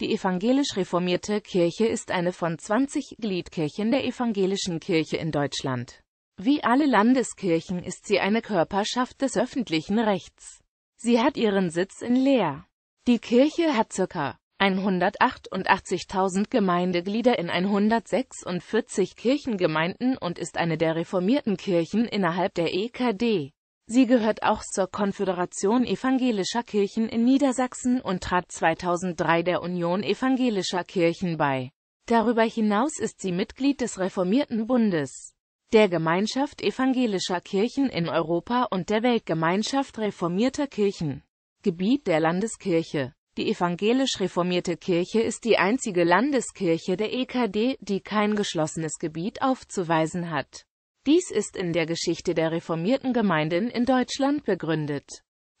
Die evangelisch reformierte Kirche ist eine von 20 Gliedkirchen der evangelischen Kirche in Deutschland. Wie alle Landeskirchen ist sie eine Körperschaft des öffentlichen Rechts. Sie hat ihren Sitz in Leer. Die Kirche hat ca. 188.000 Gemeindeglieder in 146 Kirchengemeinden und ist eine der reformierten Kirchen innerhalb der EKD. Sie gehört auch zur Konföderation evangelischer Kirchen in Niedersachsen und trat 2003 der Union evangelischer Kirchen bei. Darüber hinaus ist sie Mitglied des Reformierten Bundes, der Gemeinschaft evangelischer Kirchen in Europa und der Weltgemeinschaft reformierter Kirchen, Gebiet der Landeskirche. Die evangelisch reformierte Kirche ist die einzige Landeskirche der EKD, die kein geschlossenes Gebiet aufzuweisen hat. Dies ist in der Geschichte der reformierten Gemeinden in Deutschland begründet,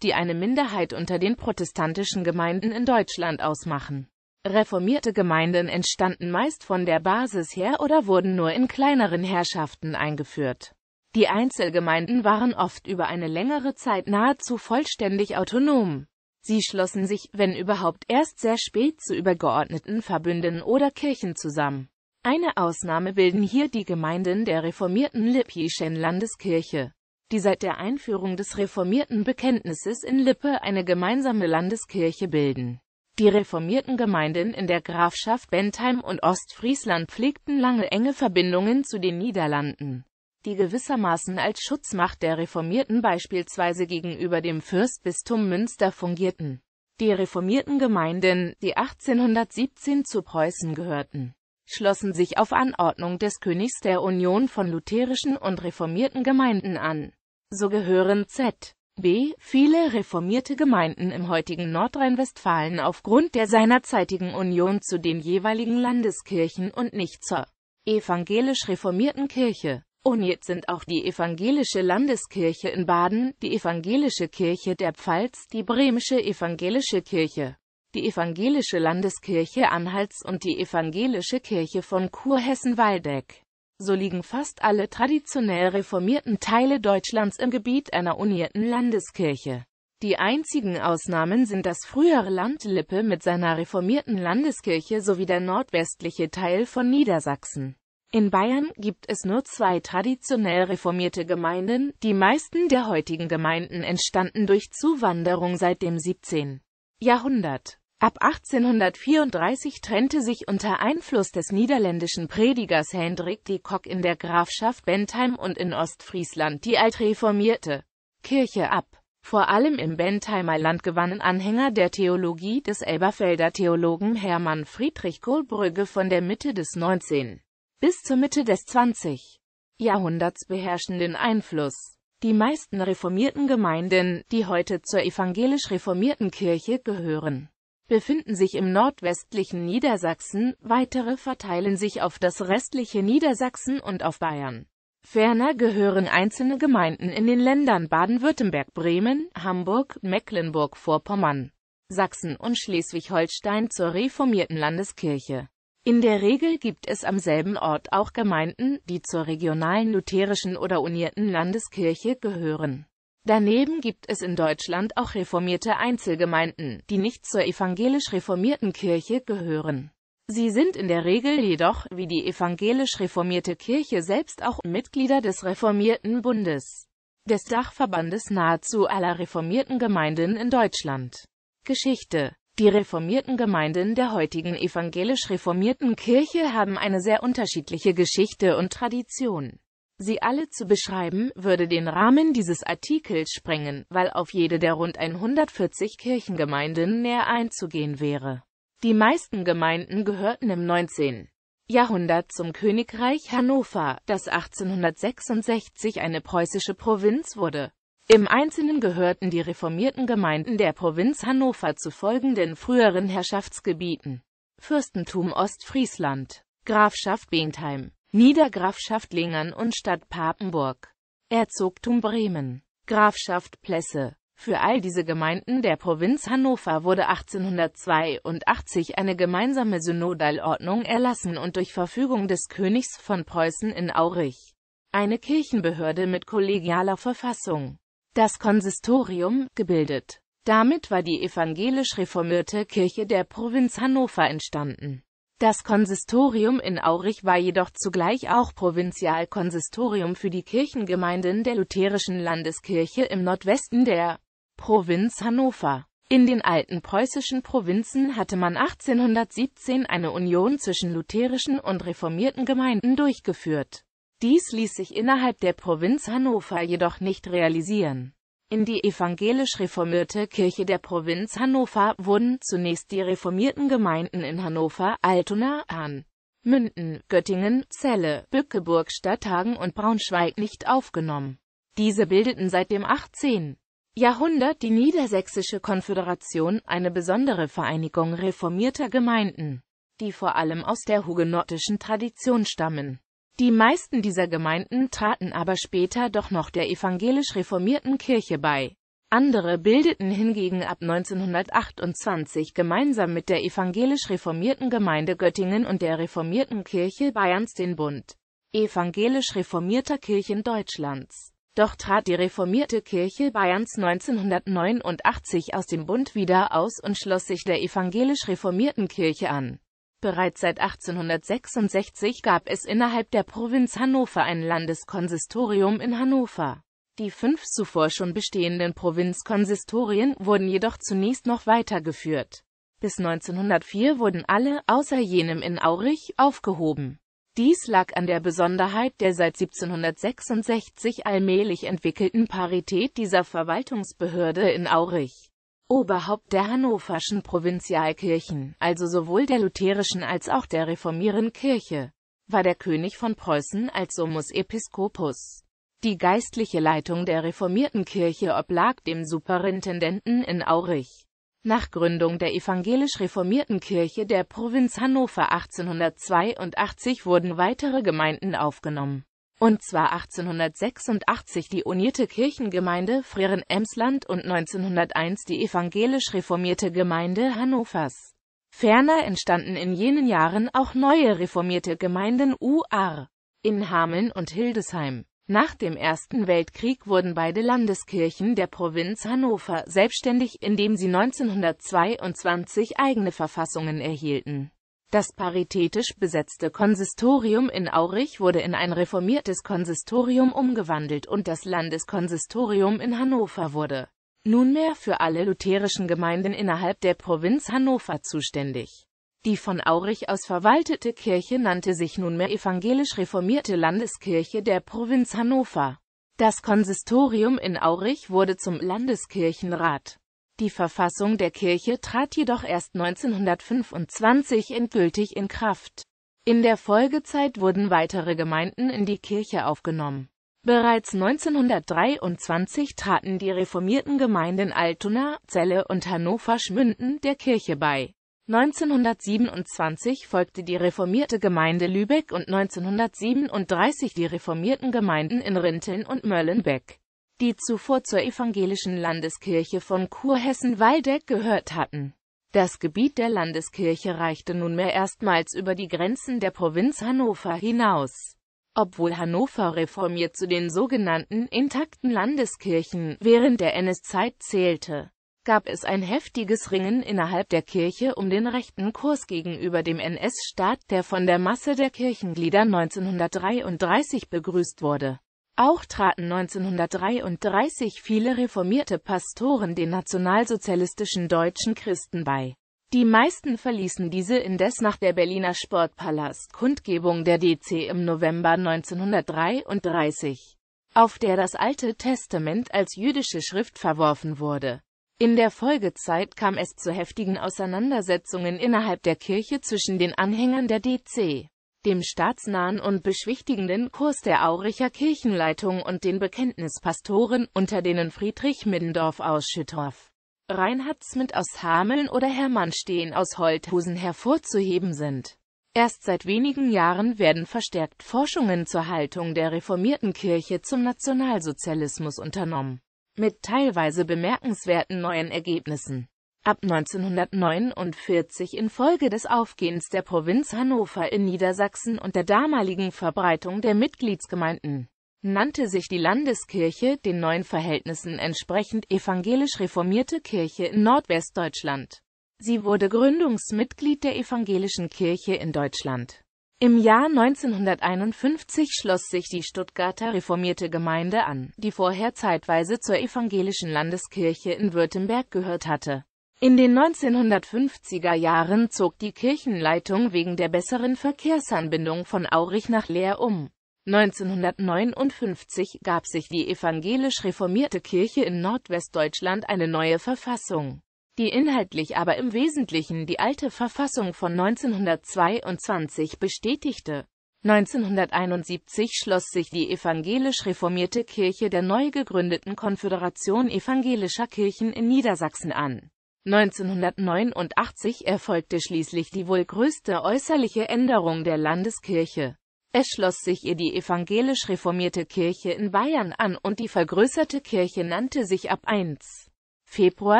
die eine Minderheit unter den protestantischen Gemeinden in Deutschland ausmachen. Reformierte Gemeinden entstanden meist von der Basis her oder wurden nur in kleineren Herrschaften eingeführt. Die Einzelgemeinden waren oft über eine längere Zeit nahezu vollständig autonom. Sie schlossen sich, wenn überhaupt erst sehr spät, zu übergeordneten Verbünden oder Kirchen zusammen. Eine Ausnahme bilden hier die Gemeinden der reformierten Lippischen Landeskirche, die seit der Einführung des reformierten Bekenntnisses in Lippe eine gemeinsame Landeskirche bilden. Die reformierten Gemeinden in der Grafschaft Bentheim und Ostfriesland pflegten lange enge Verbindungen zu den Niederlanden, die gewissermaßen als Schutzmacht der Reformierten beispielsweise gegenüber dem Fürstbistum Münster fungierten. Die reformierten Gemeinden, die 1817 zu Preußen gehörten, schlossen sich auf Anordnung des Königs der Union von lutherischen und reformierten Gemeinden an. So gehören Z. B. Viele reformierte Gemeinden im heutigen Nordrhein-Westfalen aufgrund der seinerzeitigen Union zu den jeweiligen Landeskirchen und nicht zur evangelisch reformierten Kirche. Uniert sind auch die evangelische Landeskirche in Baden, die evangelische Kirche der Pfalz, die bremische evangelische Kirche die Evangelische Landeskirche Anhalts und die Evangelische Kirche von Kurhessen-Waldeck. So liegen fast alle traditionell reformierten Teile Deutschlands im Gebiet einer unierten Landeskirche. Die einzigen Ausnahmen sind das frühere Land Lippe mit seiner reformierten Landeskirche sowie der nordwestliche Teil von Niedersachsen. In Bayern gibt es nur zwei traditionell reformierte Gemeinden, die meisten der heutigen Gemeinden entstanden durch Zuwanderung seit dem 17. Jahrhundert. Ab 1834 trennte sich unter Einfluss des niederländischen Predigers Hendrik de Kock in der Grafschaft Bentheim und in Ostfriesland die altreformierte Kirche ab. Vor allem im Bentheimer Land gewannen Anhänger der Theologie des Elberfelder Theologen Hermann Friedrich Kohlbrügge von der Mitte des 19. bis zur Mitte des 20. Jahrhunderts beherrschenden Einfluss. Die meisten reformierten Gemeinden, die heute zur evangelisch-reformierten Kirche gehören, befinden sich im nordwestlichen Niedersachsen, weitere verteilen sich auf das restliche Niedersachsen und auf Bayern. Ferner gehören einzelne Gemeinden in den Ländern Baden-Württemberg, Bremen, Hamburg, Mecklenburg-Vorpommern, Sachsen und Schleswig-Holstein zur reformierten Landeskirche. In der Regel gibt es am selben Ort auch Gemeinden, die zur regionalen lutherischen oder unierten Landeskirche gehören. Daneben gibt es in Deutschland auch reformierte Einzelgemeinden, die nicht zur evangelisch-reformierten Kirche gehören. Sie sind in der Regel jedoch, wie die evangelisch-reformierte Kirche selbst auch, Mitglieder des Reformierten Bundes, des Dachverbandes nahezu aller reformierten Gemeinden in Deutschland. Geschichte Die reformierten Gemeinden der heutigen evangelisch-reformierten Kirche haben eine sehr unterschiedliche Geschichte und Tradition. Sie alle zu beschreiben, würde den Rahmen dieses Artikels sprengen, weil auf jede der rund 140 Kirchengemeinden näher einzugehen wäre. Die meisten Gemeinden gehörten im 19. Jahrhundert zum Königreich Hannover, das 1866 eine preußische Provinz wurde. Im Einzelnen gehörten die reformierten Gemeinden der Provinz Hannover zu folgenden früheren Herrschaftsgebieten. Fürstentum Ostfriesland, Grafschaft Bentheim, Niedergrafschaft Lingern und Stadt Papenburg. Erzogtum Bremen. Grafschaft Plesse. Für all diese Gemeinden der Provinz Hannover wurde 1882 eine gemeinsame Synodalordnung erlassen und durch Verfügung des Königs von Preußen in Aurich eine Kirchenbehörde mit kollegialer Verfassung, das Konsistorium, gebildet. Damit war die evangelisch reformierte Kirche der Provinz Hannover entstanden. Das Konsistorium in Aurich war jedoch zugleich auch Provinzialkonsistorium für die Kirchengemeinden der lutherischen Landeskirche im Nordwesten der Provinz Hannover. In den alten preußischen Provinzen hatte man 1817 eine Union zwischen lutherischen und reformierten Gemeinden durchgeführt. Dies ließ sich innerhalb der Provinz Hannover jedoch nicht realisieren. In die evangelisch-reformierte Kirche der Provinz Hannover wurden zunächst die reformierten Gemeinden in Hannover, Altona, Hahn, Münden, Göttingen, Celle, Bückeburg, Stadthagen und Braunschweig nicht aufgenommen. Diese bildeten seit dem 18. Jahrhundert die Niedersächsische Konföderation, eine besondere Vereinigung reformierter Gemeinden, die vor allem aus der hugenottischen Tradition stammen. Die meisten dieser Gemeinden traten aber später doch noch der evangelisch reformierten Kirche bei. Andere bildeten hingegen ab 1928 gemeinsam mit der evangelisch reformierten Gemeinde Göttingen und der reformierten Kirche Bayerns den Bund evangelisch reformierter Kirchen Deutschlands. Doch trat die reformierte Kirche Bayerns 1989 aus dem Bund wieder aus und schloss sich der evangelisch reformierten Kirche an. Bereits seit 1866 gab es innerhalb der Provinz Hannover ein Landeskonsistorium in Hannover. Die fünf zuvor schon bestehenden Provinzkonsistorien wurden jedoch zunächst noch weitergeführt. Bis 1904 wurden alle, außer jenem in Aurich, aufgehoben. Dies lag an der Besonderheit der seit 1766 allmählich entwickelten Parität dieser Verwaltungsbehörde in Aurich. Oberhaupt der hannoverschen Provinzialkirchen, also sowohl der lutherischen als auch der reformierenden Kirche, war der König von Preußen als Summus Episcopus. Die geistliche Leitung der reformierten Kirche oblag dem Superintendenten in Aurich. Nach Gründung der evangelisch reformierten Kirche der Provinz Hannover 1882 wurden weitere Gemeinden aufgenommen und zwar 1886 die unierte Kirchengemeinde Frieren-Emsland und 1901 die evangelisch reformierte Gemeinde Hannovers. Ferner entstanden in jenen Jahren auch neue reformierte Gemeinden UR in Hameln und Hildesheim. Nach dem Ersten Weltkrieg wurden beide Landeskirchen der Provinz Hannover selbstständig, indem sie 1922 eigene Verfassungen erhielten das paritätisch besetzte Konsistorium in Aurich wurde in ein reformiertes Konsistorium umgewandelt und das Landeskonsistorium in Hannover wurde nunmehr für alle lutherischen Gemeinden innerhalb der Provinz Hannover zuständig. Die von Aurich aus verwaltete Kirche nannte sich nunmehr evangelisch reformierte Landeskirche der Provinz Hannover. Das Konsistorium in Aurich wurde zum Landeskirchenrat. Die Verfassung der Kirche trat jedoch erst 1925 endgültig in Kraft. In der Folgezeit wurden weitere Gemeinden in die Kirche aufgenommen. Bereits 1923 traten die reformierten Gemeinden Altona, Celle und Hannover-Schmünden der Kirche bei. 1927 folgte die reformierte Gemeinde Lübeck und 1937 die reformierten Gemeinden in Rinteln und Möllenbeck die zuvor zur evangelischen Landeskirche von Kurhessen-Waldeck gehört hatten. Das Gebiet der Landeskirche reichte nunmehr erstmals über die Grenzen der Provinz Hannover hinaus. Obwohl Hannover reformiert zu den sogenannten intakten Landeskirchen während der NS-Zeit zählte, gab es ein heftiges Ringen innerhalb der Kirche um den rechten Kurs gegenüber dem NS-Staat, der von der Masse der Kirchenglieder 1933 begrüßt wurde. Auch traten 1933 viele reformierte Pastoren den nationalsozialistischen deutschen Christen bei. Die meisten verließen diese indes nach der Berliner Sportpalast-Kundgebung der DC im November 1933, auf der das Alte Testament als jüdische Schrift verworfen wurde. In der Folgezeit kam es zu heftigen Auseinandersetzungen innerhalb der Kirche zwischen den Anhängern der DC dem staatsnahen und beschwichtigenden Kurs der Auricher Kirchenleitung und den Bekenntnispastoren, unter denen Friedrich Middendorf aus Schüttorf, Reinhard Smith aus Hameln oder Hermann Steen aus Holthusen hervorzuheben sind. Erst seit wenigen Jahren werden verstärkt Forschungen zur Haltung der reformierten Kirche zum Nationalsozialismus unternommen, mit teilweise bemerkenswerten neuen Ergebnissen. Ab 1949 infolge des Aufgehens der Provinz Hannover in Niedersachsen und der damaligen Verbreitung der Mitgliedsgemeinden nannte sich die Landeskirche den neuen Verhältnissen entsprechend evangelisch-reformierte Kirche in Nordwestdeutschland. Sie wurde Gründungsmitglied der Evangelischen Kirche in Deutschland. Im Jahr 1951 schloss sich die Stuttgarter reformierte Gemeinde an, die vorher zeitweise zur evangelischen Landeskirche in Württemberg gehört hatte. In den 1950er Jahren zog die Kirchenleitung wegen der besseren Verkehrsanbindung von Aurich nach Leer um. 1959 gab sich die evangelisch reformierte Kirche in Nordwestdeutschland eine neue Verfassung, die inhaltlich aber im Wesentlichen die alte Verfassung von 1922 bestätigte. 1971 schloss sich die evangelisch reformierte Kirche der neu gegründeten Konföderation evangelischer Kirchen in Niedersachsen an 1989 erfolgte schließlich die wohl größte äußerliche Änderung der Landeskirche. Es schloss sich ihr die evangelisch reformierte Kirche in Bayern an und die vergrößerte Kirche nannte sich ab 1. Februar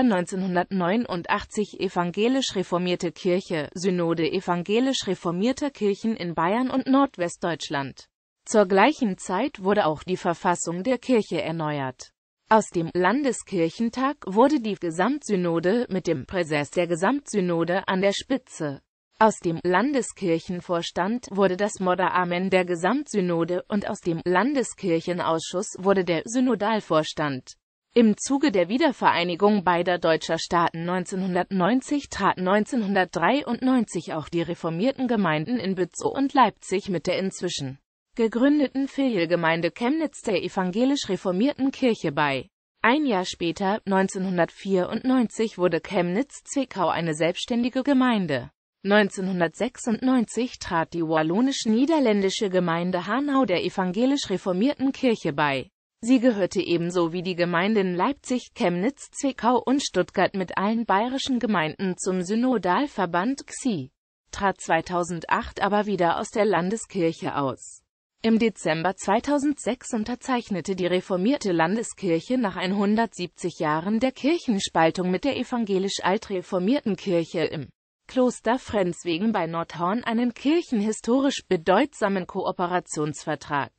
1989 Evangelisch Reformierte Kirche, Synode Evangelisch Reformierter Kirchen in Bayern und Nordwestdeutschland. Zur gleichen Zeit wurde auch die Verfassung der Kirche erneuert. Aus dem Landeskirchentag wurde die Gesamtsynode mit dem Präses der Gesamtsynode an der Spitze. Aus dem Landeskirchenvorstand wurde das Modderamen der Gesamtsynode und aus dem Landeskirchenausschuss wurde der Synodalvorstand. Im Zuge der Wiedervereinigung beider deutscher Staaten 1990 traten 1993 auch die reformierten Gemeinden in Bützow und Leipzig mit der inzwischen gegründeten Filialgemeinde Chemnitz der evangelisch-reformierten Kirche bei. Ein Jahr später, 1994, wurde Chemnitz-Zwickau eine selbstständige Gemeinde. 1996 trat die wallonisch-niederländische Gemeinde Hanau der evangelisch-reformierten Kirche bei. Sie gehörte ebenso wie die Gemeinden Leipzig, Chemnitz, Zwickau und Stuttgart mit allen bayerischen Gemeinden zum Synodalverband XI, trat 2008 aber wieder aus der Landeskirche aus. Im Dezember 2006 unterzeichnete die reformierte Landeskirche nach 170 Jahren der Kirchenspaltung mit der evangelisch-altreformierten Kirche im Kloster Frenzwegen bei Nordhorn einen kirchenhistorisch bedeutsamen Kooperationsvertrag.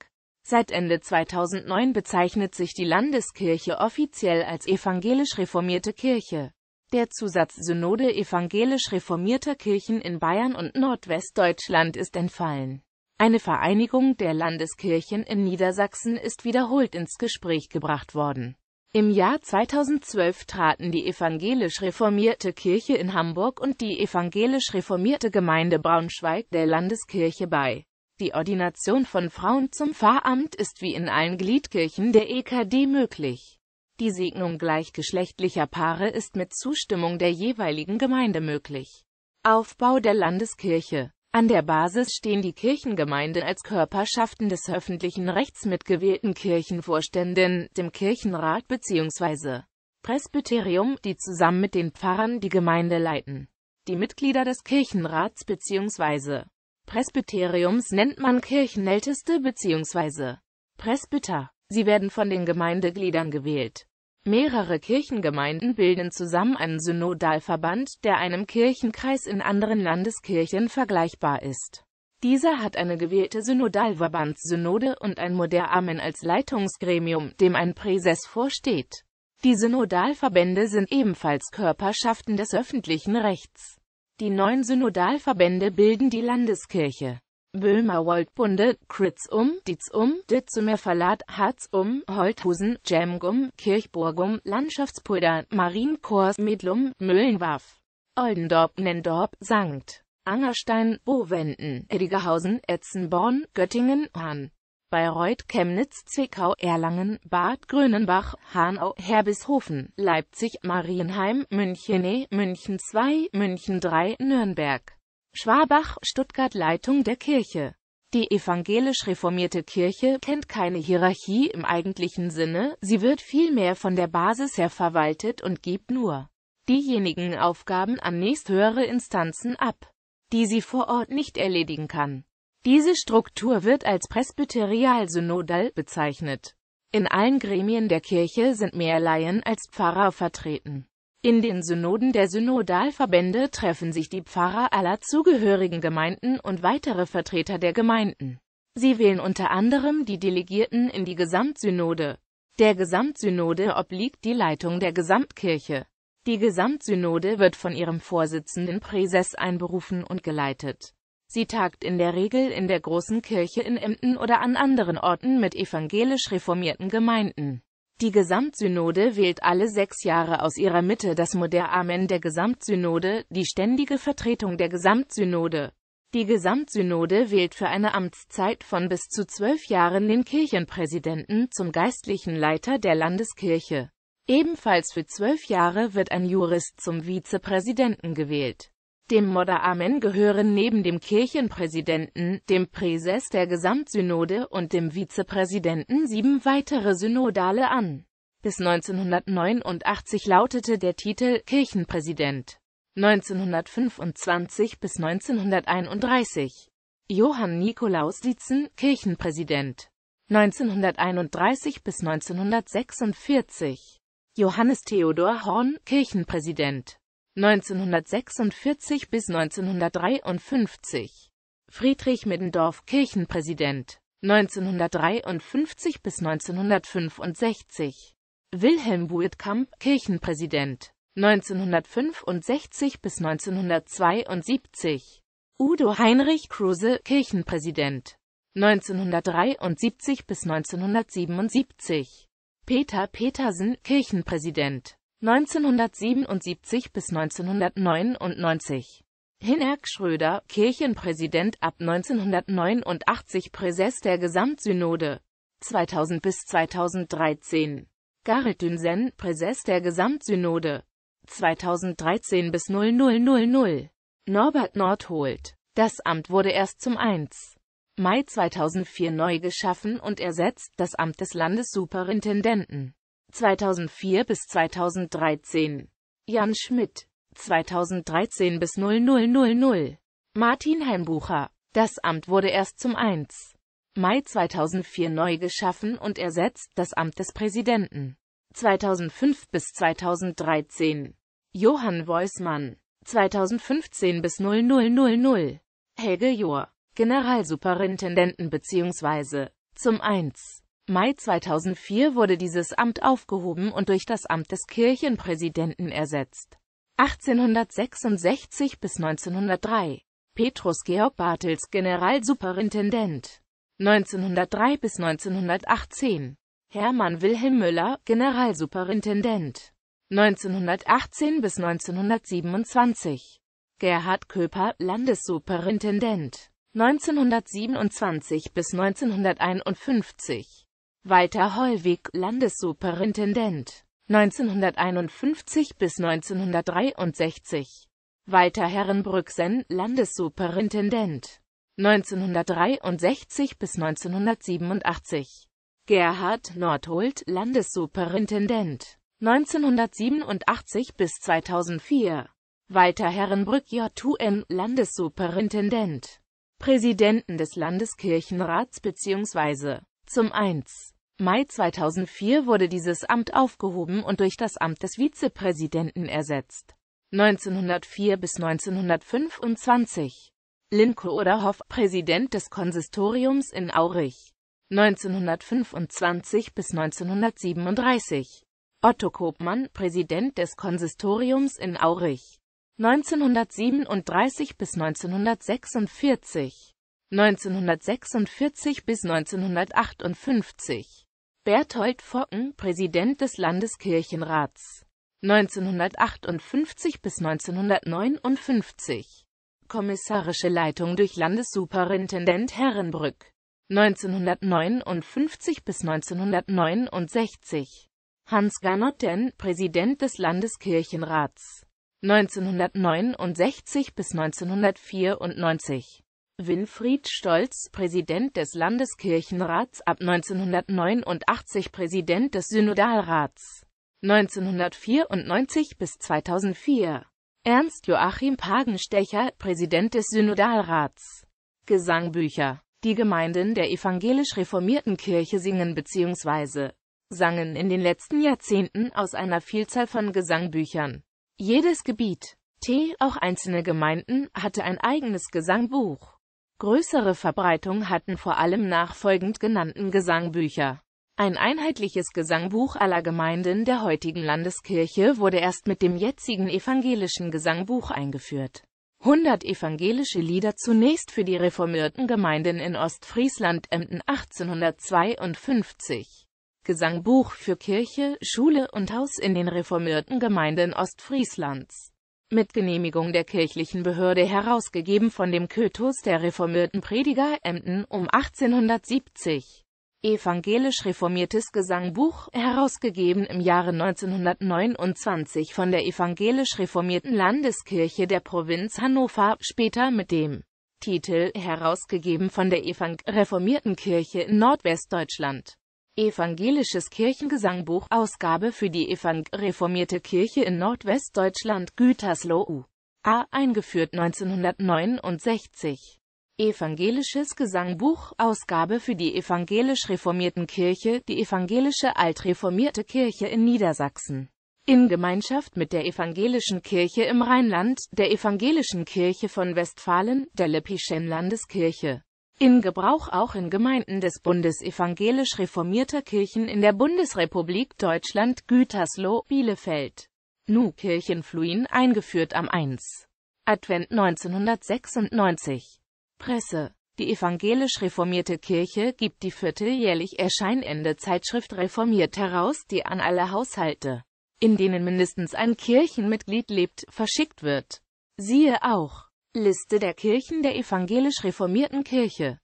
Seit Ende 2009 bezeichnet sich die Landeskirche offiziell als evangelisch-reformierte Kirche. Der Zusatz Synode evangelisch-reformierter Kirchen in Bayern und Nordwestdeutschland ist entfallen eine Vereinigung der Landeskirchen in Niedersachsen ist wiederholt ins Gespräch gebracht worden. Im Jahr 2012 traten die evangelisch reformierte Kirche in Hamburg und die evangelisch reformierte Gemeinde Braunschweig der Landeskirche bei. Die Ordination von Frauen zum Pfarramt ist wie in allen Gliedkirchen der EKD möglich. Die Segnung gleichgeschlechtlicher Paare ist mit Zustimmung der jeweiligen Gemeinde möglich. Aufbau der Landeskirche an der Basis stehen die Kirchengemeinden als Körperschaften des öffentlichen Rechts mit gewählten Kirchenvorständen, dem Kirchenrat bzw. Presbyterium, die zusammen mit den Pfarrern die Gemeinde leiten. Die Mitglieder des Kirchenrats bzw. Presbyteriums nennt man Kirchenälteste bzw. Presbyter. Sie werden von den Gemeindegliedern gewählt. Mehrere Kirchengemeinden bilden zusammen einen Synodalverband, der einem Kirchenkreis in anderen Landeskirchen vergleichbar ist. Dieser hat eine gewählte Synodalverbandssynode und ein Moderamen als Leitungsgremium, dem ein Präses vorsteht. Die Synodalverbände sind ebenfalls Körperschaften des öffentlichen Rechts. Die neuen Synodalverbände bilden die Landeskirche. Böhmerwald Bunde, Kritzum, Dietzum, Ditzumer Verlat, Harzum, Holthusen, Jemgum, Kirchburgum, Landschaftspulder, Marienkors, Medlum, Mühlenwaff, Oldendorp, Nendorp, Sankt, Angerstein, Bovenden, Edigerhausen, Etzenborn, Göttingen, Hahn, Bayreuth, Chemnitz, Zwickau, Erlangen, Bad Grönenbach, Hanau, Herbishofen, Leipzig, Marienheim, München, e, München 2, München 3, Nürnberg. Schwabach, Stuttgart Leitung der Kirche die evangelisch-reformierte Kirche kennt keine Hierarchie im eigentlichen Sinne, sie wird vielmehr von der Basis her verwaltet und gibt nur diejenigen Aufgaben an nächsthöhere Instanzen ab, die sie vor Ort nicht erledigen kann. Diese Struktur wird als presbyterial-synodal bezeichnet. In allen Gremien der Kirche sind mehr Laien als Pfarrer vertreten. In den Synoden der Synodalverbände treffen sich die Pfarrer aller zugehörigen Gemeinden und weitere Vertreter der Gemeinden. Sie wählen unter anderem die Delegierten in die Gesamtsynode. Der Gesamtsynode obliegt die Leitung der Gesamtkirche. Die Gesamtsynode wird von ihrem Vorsitzenden Präses einberufen und geleitet. Sie tagt in der Regel in der großen Kirche in Emden oder an anderen Orten mit evangelisch reformierten Gemeinden. Die Gesamtsynode wählt alle sechs Jahre aus ihrer Mitte das Moderamen der Gesamtsynode, die ständige Vertretung der Gesamtsynode. Die Gesamtsynode wählt für eine Amtszeit von bis zu zwölf Jahren den Kirchenpräsidenten zum geistlichen Leiter der Landeskirche. Ebenfalls für zwölf Jahre wird ein Jurist zum Vizepräsidenten gewählt. Dem Moderamen gehören neben dem Kirchenpräsidenten, dem Präses der Gesamtsynode und dem Vizepräsidenten sieben weitere Synodale an. Bis 1989 lautete der Titel Kirchenpräsident. 1925 bis 1931 Johann Nikolaus Dietzen, Kirchenpräsident. 1931 bis 1946 Johannes Theodor Horn, Kirchenpräsident. 1946 bis 1953. Friedrich Middendorf Kirchenpräsident 1953 bis 1965. Wilhelm Buitkamp Kirchenpräsident 1965 bis 1972. Udo Heinrich Kruse Kirchenpräsident 1973 bis 1977. Peter Petersen Kirchenpräsident 1977 bis 1999 Hinnerk Schröder, Kirchenpräsident ab 1989 Präses der Gesamtsynode 2000 bis 2013 Gareth Dünsen, Präses der Gesamtsynode 2013 bis 0000 Norbert Nordholt Das Amt wurde erst zum 1. Mai 2004 neu geschaffen und ersetzt das Amt des Landessuperintendenten. 2004 bis 2013. Jan Schmidt, 2013 bis 0000. Martin Heimbucher. Das Amt wurde erst zum 1. Mai 2004 neu geschaffen und ersetzt das Amt des Präsidenten. 2005 bis 2013. Johann Weusmann. 2015 bis 0000. Helge Johr. Generalsuperintendenten bzw. zum 1. Mai 2004 wurde dieses Amt aufgehoben und durch das Amt des Kirchenpräsidenten ersetzt. 1866 bis 1903 Petrus Georg Bartels Generalsuperintendent 1903 bis 1918 Hermann Wilhelm Müller Generalsuperintendent 1918 bis 1927 Gerhard Köper Landessuperintendent 1927 bis 1951 Walter Hollweg, Landessuperintendent 1951 bis 1963. Walter Herrenbrücksen, Landessuperintendent 1963 bis 1987. Gerhard Nordholt, Landessuperintendent 1987 bis 2004. Walter Herrenbrück J2N, Landessuperintendent, Präsidenten des Landeskirchenrats bzw. Zum 1. Mai 2004 wurde dieses Amt aufgehoben und durch das Amt des Vizepräsidenten ersetzt. 1904 bis 1925 Linko Oderhoff, Präsident des Konsistoriums in Aurich. 1925 bis 1937 Otto Koopmann, Präsident des Konsistoriums in Aurich. 1937 bis 1946 1946 bis 1958. Berthold Focken, Präsident des Landeskirchenrats. 1958 bis 1959. Kommissarische Leitung durch Landessuperintendent Herrenbrück. 1959 bis 1969. Hans Garnotten, Präsident des Landeskirchenrats. 1969 bis 1994. Winfried Stolz, Präsident des Landeskirchenrats ab 1989 Präsident des Synodalrats 1994 bis 2004 Ernst Joachim Pagenstecher, Präsident des Synodalrats Gesangbücher Die Gemeinden der evangelisch-reformierten Kirche singen bzw. sangen in den letzten Jahrzehnten aus einer Vielzahl von Gesangbüchern. Jedes Gebiet, T, auch einzelne Gemeinden, hatte ein eigenes Gesangbuch. Größere Verbreitung hatten vor allem nachfolgend genannten Gesangbücher. Ein einheitliches Gesangbuch aller Gemeinden der heutigen Landeskirche wurde erst mit dem jetzigen evangelischen Gesangbuch eingeführt. 100 evangelische Lieder zunächst für die reformierten Gemeinden in Ostfriesland Emden 1852. Gesangbuch für Kirche, Schule und Haus in den reformierten Gemeinden Ostfrieslands mit Genehmigung der kirchlichen Behörde herausgegeben von dem Kötus der reformierten Prediger Emden um 1870. Evangelisch reformiertes Gesangbuch, herausgegeben im Jahre 1929 von der evangelisch reformierten Landeskirche der Provinz Hannover, später mit dem Titel herausgegeben von der Evang reformierten Kirche in Nordwestdeutschland. Evangelisches Kirchengesangbuch Ausgabe für die Evang reformierte Kirche in Nordwestdeutschland Gütersloh A. eingeführt 1969. Evangelisches Gesangbuch Ausgabe für die evangelisch reformierten Kirche, die evangelische altreformierte Kirche in Niedersachsen. In Gemeinschaft mit der Evangelischen Kirche im Rheinland, der Evangelischen Kirche von Westfalen, der Lippischen Landeskirche in Gebrauch auch in Gemeinden des Bundes evangelisch reformierter Kirchen in der Bundesrepublik Deutschland Gütersloh, Bielefeld. Nu Kirchenfluin eingeführt am 1. Advent 1996. Presse Die evangelisch reformierte Kirche gibt die vierteljährlich erscheinende Zeitschrift Reformiert heraus, die an alle Haushalte, in denen mindestens ein Kirchenmitglied lebt, verschickt wird. Siehe auch Liste der Kirchen der evangelisch-reformierten Kirche